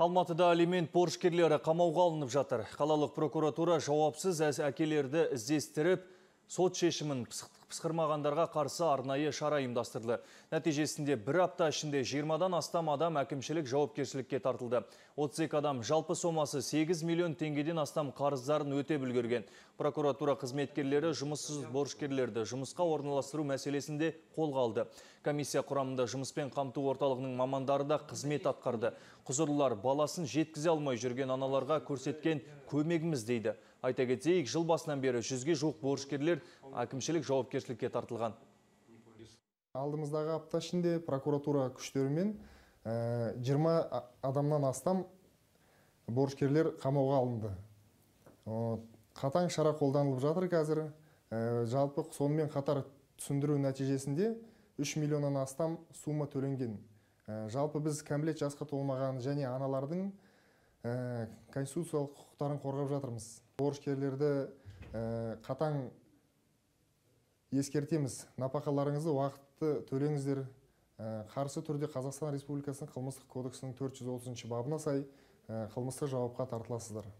Алматыда алимент борышкерлері қамауға алынып жатыр. Қалалық прокуратура жауапсыз әз әкелерді іздестіріп, сот шешімін пысықты пысқырмағандарға қарсы арнайы шара ұйымдастырылды. Нәтижесінде бір апта ішінде 20-дан астам адам әкімшілік жауапкершілікке тартылды. 32 адам жалпы сомасы 8 миллион теңгеден астам қарыздарын өте үлгерген. Прокуратура қызметкерлері жұмыссыз борышкерлерді жұмысқа орналастыру мәселесінде қолға алды. Комиссия құрамында жұмыспен қамту орталығының мамандары да қызмет атқарды. Құзырлылар баласын жеткізе алмай жүрген аналарға көрсеткен көмегіміз дейді Айта кетейік, жыл басынан бері жүзге жуық борышкерлер әкімшілік жауапкершілікке тартылған. Алдымыздағы апта ішінде прокуратура күштерімен 20 адамнан астам борышкерлер қамауға алынды. Қатаң шара қолданылып жатыр қазір. Жалпы сонымен қатар түсіндіру нәтижесінде 3 миллионнан астам сумма төленген. Жалпы біз кәмілет жасқа толмаған және аналардың Ә, конституциялық құқықтарын қорғап жатырмыз борышкерлерді ә, қатаң ескертеміз нәпақаларыңызды уақытты төлеңіздер ә, қарсы түрде қазақстан республикасының қылмыстық кодексінің 430 бабына сай қылмыстық жауапқа тартыласыздар